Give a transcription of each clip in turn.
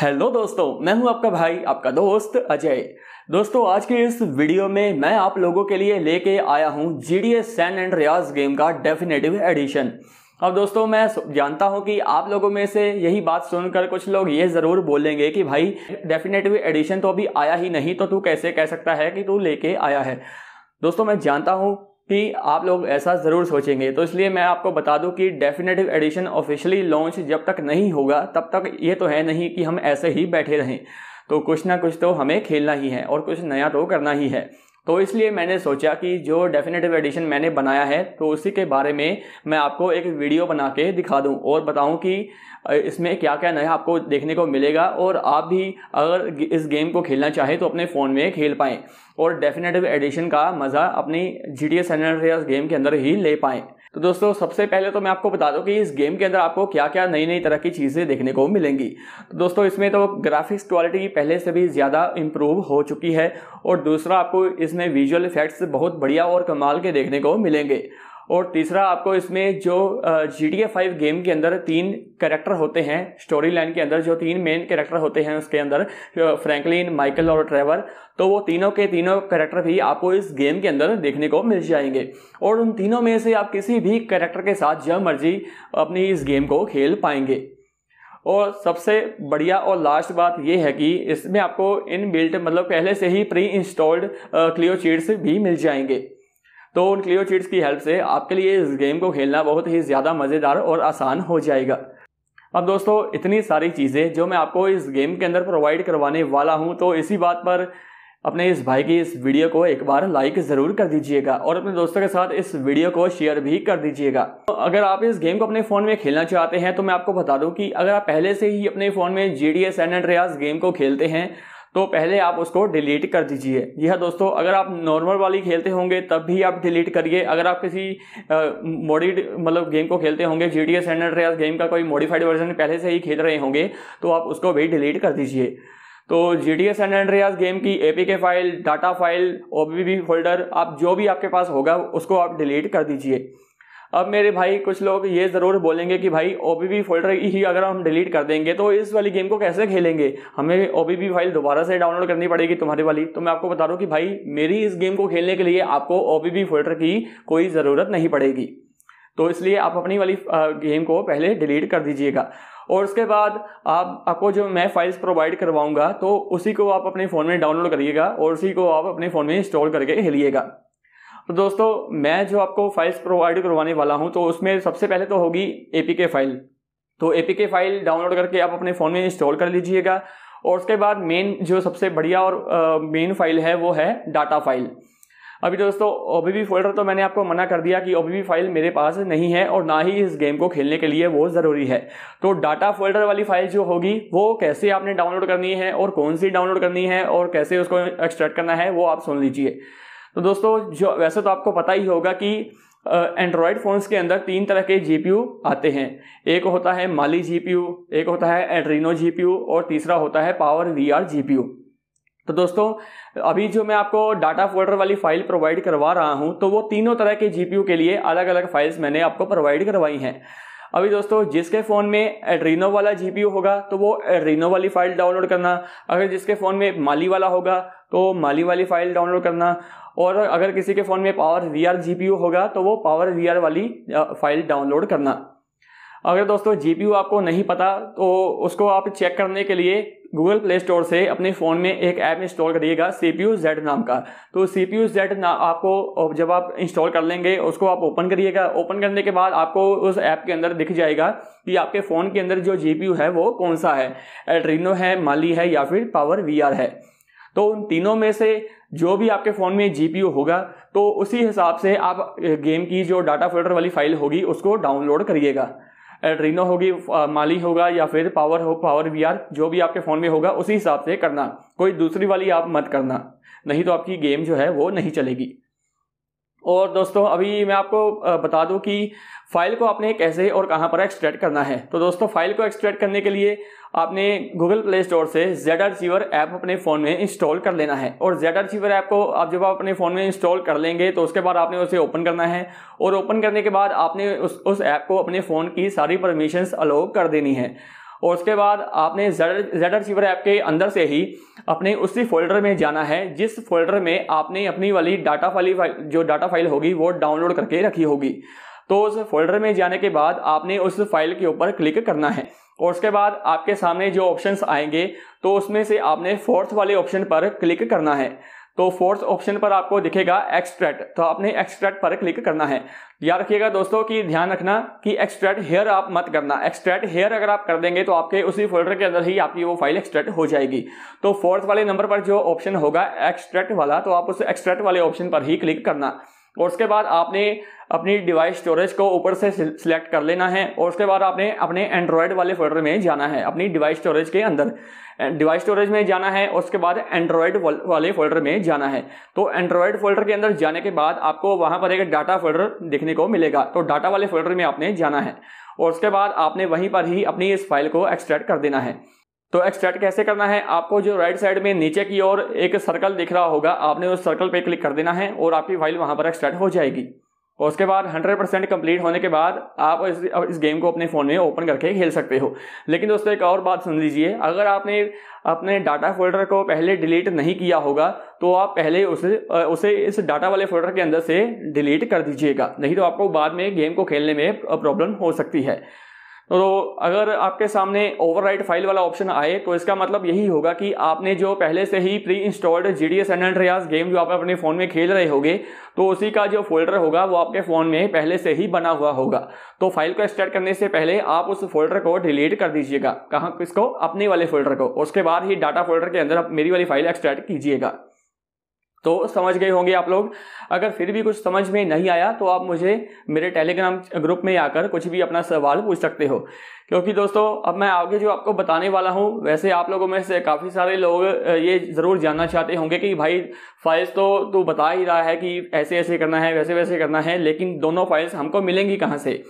hello दोस्तों मैं हूं आपका भाई आपका दोस्त अजय दोस्तों आज के इस वीडियो में मैं आप लोगों के लिए लेके आया हूं G D S San Andreas game का डेफिनेटिव एडिशन अब दोस्तों मैं जानता हूं कि आप लोगों में से यही बात सुनकर कुछ लोग ये ज़रूर बोलेंगे कि भाई डेफिनेटिव एडिशन तो अभी आया ही नहीं तो तू कैसे कह सकता है कि तू लेके आया है दोस्तों मैं जानता हूँ कि आप लोग ऐसा ज़रूर सोचेंगे तो इसलिए मैं आपको बता दूं कि डेफिनेटिव एडिशन ऑफिशियली लॉन्च जब तक नहीं होगा तब तक ये तो है नहीं कि हम ऐसे ही बैठे रहें तो कुछ ना कुछ तो हमें खेलना ही है और कुछ नया तो करना ही है तो इसलिए मैंने सोचा कि जो डेफिनेटिव एडिशन मैंने बनाया है तो उसी के बारे में मैं आपको एक वीडियो बना के दिखा दूँ और बताऊँ कि इसमें क्या क्या नया आपको देखने को मिलेगा और आप भी अगर इस गेम को खेलना चाहें तो अपने फ़ोन में खेल पाएँ और डेफिनेटिव एडिशन का मज़ा अपनी जी टी एस गेम के अंदर ही ले पाएँ तो दोस्तों सबसे पहले तो मैं आपको बता दूं कि इस गेम के अंदर आपको क्या क्या नई नई तरह की चीज़ें देखने को मिलेंगी तो दोस्तों इसमें तो ग्राफिक्स क्वालिटी पहले से भी ज़्यादा इम्प्रूव हो चुकी है और दूसरा आपको इसमें विजुअल इफेक्ट्स बहुत बढ़िया और कमाल के देखने को मिलेंगे और तीसरा आपको इसमें जो G T A five game के अंदर तीन कैरेक्टर होते हैं स्टोरी लाइन के अंदर जो तीन मेन कैरेक्टर होते हैं उसके अंदर फ्रैंकलिन माइकल और ट्रेवर तो वो तीनों के तीनों कैरेक्टर भी आपको इस गेम के अंदर देखने को मिल जाएंगे और उन तीनों में से आप किसी भी कैरेक्टर के साथ जब मर्जी अपनी इस गेम को खेल पाएंगे और सबसे बढ़िया और लास्ट बात ये है कि इसमें आपको इन बिल्ट मतलब पहले से ही प्री इंस्टॉल्ड क्लियो चीट्स भी मिल जाएंगे तो उन क्लियो चीट्स की हेल्प से आपके लिए इस गेम को खेलना बहुत ही ज़्यादा मज़ेदार और आसान हो जाएगा अब दोस्तों इतनी सारी चीज़ें जो मैं आपको इस गेम के अंदर प्रोवाइड करवाने वाला हूँ तो इसी बात पर अपने इस भाई की इस वीडियो को एक बार लाइक ज़रूर कर दीजिएगा और अपने दोस्तों के साथ इस वीडियो को शेयर भी कर दीजिएगा तो अगर आप इस गेम को अपने फ़ोन में खेलना चाहते हैं तो मैं आपको बता दूं कि अगर आप पहले से ही अपने फ़ोन में G D S N Andreas game को खेलते हैं तो पहले आप उसको डिलीट कर दीजिए यह हाँ दोस्तों अगर आप नॉर्मल वाली खेलते होंगे तब भी आप डिलीट करिए अगर आप किसी मॉडिड मतलब गेम को खेलते होंगे G D S and game का कोई मॉडिफाइड वर्जन पहले से ही खेल रहे होंगे तो आप उसको भी डिलीट कर दीजिए तो G D S Andreas game की A P K file data file ओ फोल्डर आप जो भी आपके पास होगा उसको आप डिलीट कर दीजिए अब मेरे भाई कुछ लोग ये ज़रूर बोलेंगे कि भाई ओ बी फोल्डर ही अगर हम डिलीट कर देंगे तो इस वाली गेम को कैसे खेलेंगे हमें ओ फाइल दोबारा से डाउनलोड करनी पड़ेगी तुम्हारी वाली तो मैं आपको बता रहा हूँ कि भाई मेरी इस गेम को खेलने के लिए आपको ओ फोल्डर की कोई ज़रूरत नहीं पड़ेगी तो इसलिए आप अपनी वाली गेम को पहले डिलीट कर दीजिएगा और उसके बाद आप आपको जो मैं फाइल्स प्रोवाइड करवाऊंगा तो उसी को आप अपने फ़ोन में डाउनलोड करिएगा और उसी को आप अपने फ़ोन में इंस्टॉल करके खेलिएगा तो दोस्तों मैं जो आपको फाइल्स प्रोवाइड करवाने वाला हूँ तो उसमें सबसे पहले तो होगी एपीके फाइल तो एपीके फाइल डाउनलोड करके आप अपने फ़ोन में इंस्टॉल कर लीजिएगा और उसके बाद मेन जो सबसे बढ़िया और मेन फाइल है वो है डाटा फाइल अभी दोस्तों ओबीबी फोल्डर तो मैंने आपको मना कर दिया कि ओबीबी फाइल मेरे पास नहीं है और ना ही इस गेम को खेलने के लिए वो ज़रूरी है तो डाटा फोल्डर वाली फाइल जो होगी वो कैसे आपने डाउनलोड करनी है और कौन सी डाउनलोड करनी है और कैसे उसको एक्सट्रैक्ट करना है वो आप सुन लीजिए तो दोस्तों जो वैसे तो आपको पता ही होगा कि एंड्रॉयड फ़ोन्स के अंदर तीन तरह के जी आते हैं एक होता है माली जी एक होता है एड्रीनो जी और तीसरा होता है पावर वी आर जी तो दोस्तों अभी जो मैं आपको डाटा फोल्डर वाली फाइल प्रोवाइड करवा रहा हूं तो वो तीनों तरह के जीपीयू के लिए अलग अलग फाइल्स मैंने आपको प्रोवाइड करवाई हैं अभी दोस्तों जिसके फ़ोन में एड्रीनो वाला जी होगा तो वो एड्रीनो वाली फाइल डाउनलोड करना अगर जिसके फ़ोन में माली वाला होगा तो माली वाली फाइल डाउनलोड करना और अगर किसी के फ़ोन में पावर वी आर होगा तो वो पावर वी वाली फाइल डाउनलोड करना अगर दोस्तों जी आपको नहीं पता तो उसको आप चेक करने के लिए गूगल प्ले स्टोर से अपने फ़ोन में एक ऐप इंस्टॉल करिएगा सी पी जेड नाम का तो सी पी जेड ना आपको जब आप इंस्टॉल कर लेंगे उसको आप ओपन करिएगा ओपन करने के बाद आपको उस ऐप के अंदर दिख जाएगा कि आपके फ़ोन के अंदर जो जी है वो कौन सा है एड्रीनो है माली है या फिर पावर वी है तो उन तीनों में से जो भी आपके फ़ोन में जी होगा तो उसी हिसाब से आप गेम की जो डाटा फोल्डर वाली फाइल होगी उसको डाउनलोड करिएगा एड्रीनो होगी माली होगा या फिर पावर हो पावर वी जो भी आपके फ़ोन में होगा उसी हिसाब से करना कोई दूसरी वाली आप मत करना नहीं तो आपकी गेम जो है वो नहीं चलेगी और दोस्तों अभी मैं आपको बता दूं कि फाइल को आपने कैसे और कहां पर एक्सट्रैक्ट करना है तो दोस्तों फाइल को एक्सट्रैक्ट करने के लिए आपने गूगल प्ले स्टोर से जेडा रिसीवर ऐप अपने फ़ोन में इंस्टॉल कर लेना है और जेडा रिसीवर ऐप को आप जब आप अपने फ़ोन में इंस्टॉल कर लेंगे तो उसके बाद आपने उसे ओपन करना है और ओपन करने के बाद आपने उस उस ऐप को अपने फ़ोन की सारी परमिशंस अलाउ कर देनी है और उसके बाद आपने जेडर सीवर ऐप के अंदर से ही अपने उसी फोल्डर में जाना है जिस फोल्डर में आपने अपनी वाली डाटा वाली जो डाटा फाइल होगी वो डाउनलोड करके रखी होगी तो उस फोल्डर में जाने के बाद आपने उस फाइल के ऊपर क्लिक करना है और उसके बाद आपके सामने जो ऑप्शंस आएंगे तो उसमें से आपने फोर्थ वाले ऑप्शन पर क्लिक करना है तो फोर्थ ऑप्शन पर आपको दिखेगा एक्सट्रैक्ट तो आपने एक्सट्रैक्ट पर क्लिक करना है याद रखिएगा दोस्तों कि ध्यान रखना कि एक्सट्रैक्ट हेयर आप मत करना एक्सट्रैक्ट हेयर अगर आप कर देंगे तो आपके उसी फोल्डर के अंदर ही आपकी वो फाइल एक्सट्रैक्ट हो जाएगी तो फोर्थ वाले नंबर पर जो ऑप्शन होगा एक्सट्रैक्ट वाला तो आप उस एक्सट्रैक्ट वाले ऑप्शन पर ही क्लिक करना और उसके बाद आपने अपनी डिवाइस स्टोरेज को ऊपर से सिलेक्ट कर लेना है और उसके बाद आपने अपने एंड्रॉयड वाले फोल्डर में जाना है अपनी डिवाइस स्टोरेज के अंदर डिवाइस स्टोरेज में जाना है और उसके बाद एंड्रॉयड वाले फोल्डर में जाना है तो एंड्रॉयड फोल्डर के अंदर जाने के बाद आपको वहाँ पर एक डाटा फोल्डर देखने को मिलेगा तो डाटा वाले फोल्डर में आपने जाना है और उसके बाद आपने वहीं पर ही अपनी इस फाइल को एक्सट्रैक्ट कर देना है तो एक्सट्रैक्ट कैसे करना है आपको जो राइट साइड में नीचे की ओर एक सर्कल दिख रहा होगा आपने उस सर्कल पे क्लिक कर देना है और आपकी फाइल वहां पर एक्सट्रैक्ट हो जाएगी और उसके बाद 100 परसेंट कंप्लीट होने के बाद आप इस, इस गेम को अपने फ़ोन में ओपन करके खेल सकते हो लेकिन दोस्तों एक और बात सुन लीजिए अगर आपने अपने डाटा फोल्डर को पहले डिलीट नहीं किया होगा तो आप पहले उसे उसे इस डाटा वाले फोल्डर के अंदर से डिलीट कर दीजिएगा नहीं तो आपको बाद में गेम को खेलने में प्रॉब्लम हो सकती है तो अगर आपके सामने ओवरराइट फाइल वाला ऑप्शन आए तो इसका मतलब यही होगा कि आपने जो पहले से ही pre installed G D S game जो आप अपने फ़ोन में खेल रहे होगे तो उसी का जो फोल्डर होगा वो आपके फ़ोन में पहले से ही बना हुआ होगा तो फाइल को स्टार्ट करने से पहले आप उस फोल्डर को डिलीट कर दीजिएगा कहाँ किसको अपने वाले फोल्डर को उसके बाद ही डाटा फोल्डर के अंदर आप मेरी वाली फाइल एक्सट्रैक्ट कीजिएगा तो समझ गए होंगे आप लोग अगर फिर भी कुछ समझ में नहीं आया तो आप मुझे मेरे टेलीग्राम ग्रुप में आकर कुछ भी अपना सवाल पूछ सकते हो क्योंकि दोस्तों अब मैं आगे जो आपको बताने वाला हूँ वैसे आप लोगों में से काफ़ी सारे लोग ये ज़रूर जानना चाहते होंगे कि भाई फाइल्स तो तू बता ही रहा है कि ऐसे ऐसे करना है वैसे वैसे करना है लेकिन दोनों फाइल्स हमको मिलेंगी कहाँ से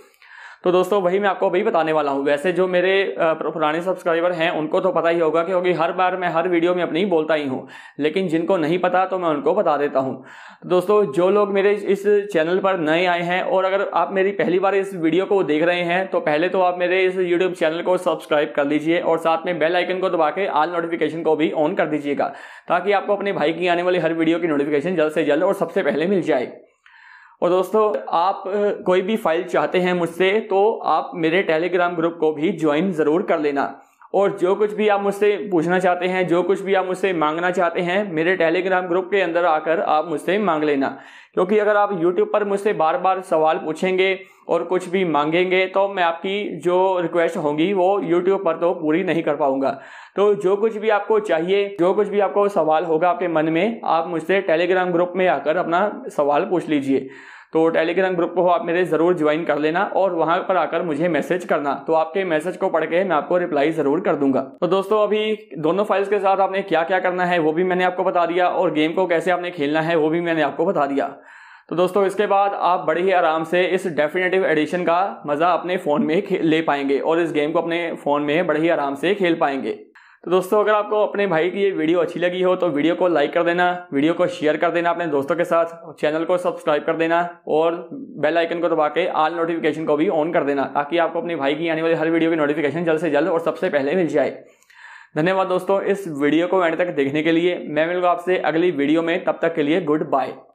तो दोस्तों वही मैं आपको अभी बताने वाला हूँ वैसे जो मेरे पुराने सब्सक्राइबर हैं उनको तो पता ही होगा क्योंकि हर बार मैं हर वीडियो में अपनी ही बोलता ही हूँ लेकिन जिनको नहीं पता तो मैं उनको बता देता हूँ तो दोस्तों जो लोग मेरे इस चैनल पर नए आए हैं और अगर आप मेरी पहली बार इस वीडियो को देख रहे हैं तो पहले तो आप मेरे इस यूट्यूब चैनल को सब्सक्राइब कर लीजिए और साथ में बेल आइकन को दबा के आल नोटिफिकेशन को भी ऑन कर दीजिएगा ताकि आपको अपने भाई की आने वाली हर वीडियो की नोटिफिकेशन जल्द से जल्द और सबसे पहले मिल जाए और दोस्तों आप कोई भी फाइल चाहते हैं मुझसे तो आप मेरे टेलीग्राम ग्रुप को भी ज्वाइन ज़रूर कर लेना और जो कुछ भी आप मुझसे पूछना चाहते हैं जो कुछ भी आप मुझसे मांगना चाहते हैं मेरे टेलीग्राम ग्रुप के अंदर आकर आप मुझसे मांग लेना क्योंकि अगर आप यूट्यूब पर मुझसे बार बार सवाल पूछेंगे और कुछ भी मांगेंगे तो मैं आपकी जो रिक्वेस्ट होंगी वो यूट्यूब पर तो पूरी नहीं कर पाऊंगा तो जो कुछ भी आपको चाहिए जो कुछ भी आपको सवाल होगा आपके मन में आप मुझसे टेलीग्राम ग्रुप में आकर अपना सवाल पूछ लीजिए तो टेलीग्राम ग्रुप को आप मेरे ज़रूर ज्वाइन कर लेना और वहाँ पर आकर मुझे मैसेज करना तो आपके मैसेज को पढ़ के मैं आपको रिप्लाई ज़रूर कर दूंगा तो दोस्तों अभी दोनों फाइल्स के साथ आपने क्या क्या करना है वो भी मैंने आपको बता दिया और गेम को कैसे आपने खेलना है वो भी मैंने आपको बता दिया तो दोस्तों इसके बाद आप बड़े ही आराम से इस डेफिनेटिव एडिशन का मज़ा अपने फ़ोन में ले पाएंगे और इस गेम को अपने फ़ोन में बड़े ही आराम से खेल पाएंगे तो दोस्तों अगर आपको अपने भाई की ये वीडियो अच्छी लगी हो तो वीडियो को लाइक कर देना वीडियो को शेयर कर देना अपने दोस्तों के साथ चैनल को सब्सक्राइब कर देना और बेल आइकन को दबा के आल नोटिफिकेशन को भी ऑन कर देना ताकि आपको अपने भाई की आने वाली हर वीडियो की नोटिफिकेशन जल्द से जल्द और सबसे पहले मिल जाए धन्यवाद दोस्तों इस वीडियो को एंड तक देखने के लिए मैं मिलूंगा आपसे अगली वीडियो में तब तक के लिए गुड बाय